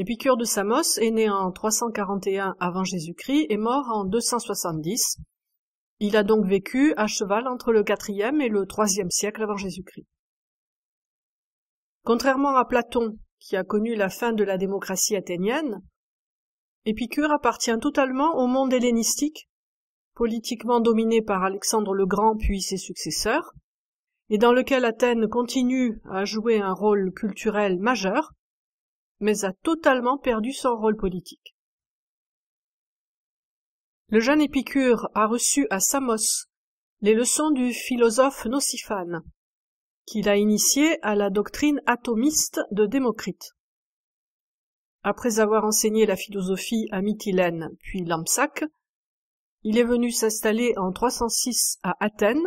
Épicure de Samos est né en 341 avant Jésus-Christ et mort en 270. Il a donc vécu à cheval entre le IVe et le IIIe siècle avant Jésus-Christ. Contrairement à Platon, qui a connu la fin de la démocratie athénienne, Épicure appartient totalement au monde hellénistique, politiquement dominé par Alexandre le Grand puis ses successeurs, et dans lequel Athènes continue à jouer un rôle culturel majeur, mais a totalement perdu son rôle politique. Le jeune Épicure a reçu à Samos les leçons du philosophe Nocifane, qu'il a initié à la doctrine atomiste de Démocrite. Après avoir enseigné la philosophie à Mytilène puis Lampsac, il est venu s'installer en 306 à Athènes,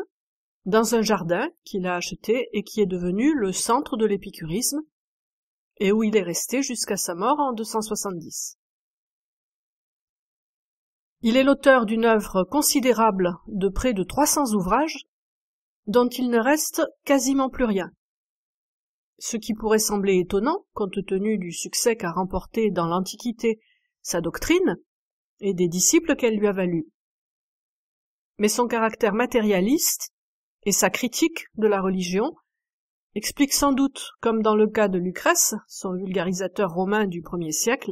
dans un jardin qu'il a acheté et qui est devenu le centre de l'épicurisme, et où il est resté jusqu'à sa mort en 270. Il est l'auteur d'une œuvre considérable de près de 300 ouvrages, dont il ne reste quasiment plus rien. Ce qui pourrait sembler étonnant, compte tenu du succès qu'a remporté dans l'Antiquité sa doctrine et des disciples qu'elle lui a valu. Mais son caractère matérialiste et sa critique de la religion explique sans doute, comme dans le cas de Lucrèce, son vulgarisateur romain du premier siècle,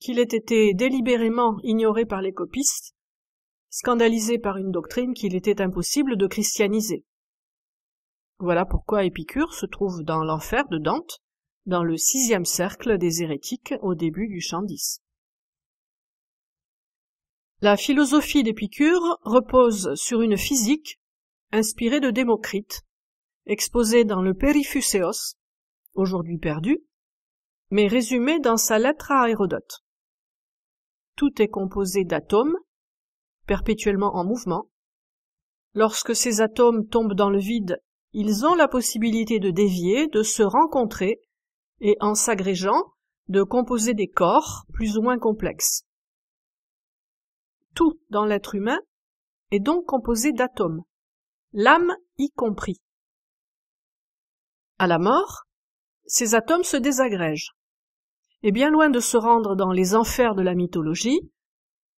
qu'il ait été délibérément ignoré par les copistes, scandalisé par une doctrine qu'il était impossible de christianiser. Voilà pourquoi Épicure se trouve dans l'enfer de Dante, dans le sixième cercle des hérétiques au début du chant 10. La philosophie d'Épicure repose sur une physique inspirée de Démocrite, exposé dans le Périfuséos, aujourd'hui perdu, mais résumé dans sa lettre à Hérodote. Tout est composé d'atomes, perpétuellement en mouvement. Lorsque ces atomes tombent dans le vide, ils ont la possibilité de dévier, de se rencontrer, et en s'agrégeant, de composer des corps plus ou moins complexes. Tout dans l'être humain est donc composé d'atomes, l'âme y compris. À la mort, ces atomes se désagrègent. Et bien loin de se rendre dans les enfers de la mythologie,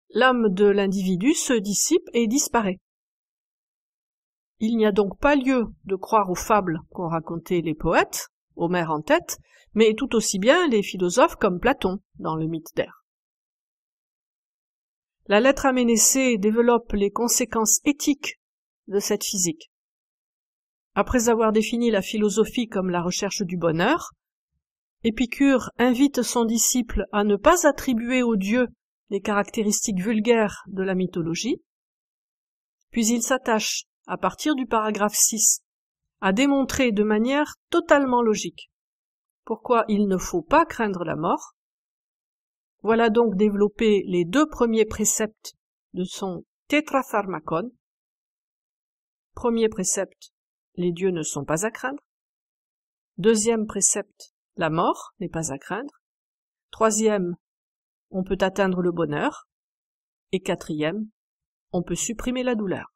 l'âme de l'individu se dissipe et disparaît. Il n'y a donc pas lieu de croire aux fables qu'ont racontées les poètes, Homère en tête, mais tout aussi bien les philosophes comme Platon dans le mythe d'Air. La lettre à Ménécée développe les conséquences éthiques de cette physique. Après avoir défini la philosophie comme la recherche du bonheur, Épicure invite son disciple à ne pas attribuer aux dieux les caractéristiques vulgaires de la mythologie, puis il s'attache, à partir du paragraphe 6, à démontrer de manière totalement logique pourquoi il ne faut pas craindre la mort. Voilà donc développé les deux premiers préceptes de son Tétrapharmacon. Premier précepte, les dieux ne sont pas à craindre. Deuxième précepte, la mort n'est pas à craindre. Troisième, on peut atteindre le bonheur. Et quatrième, on peut supprimer la douleur.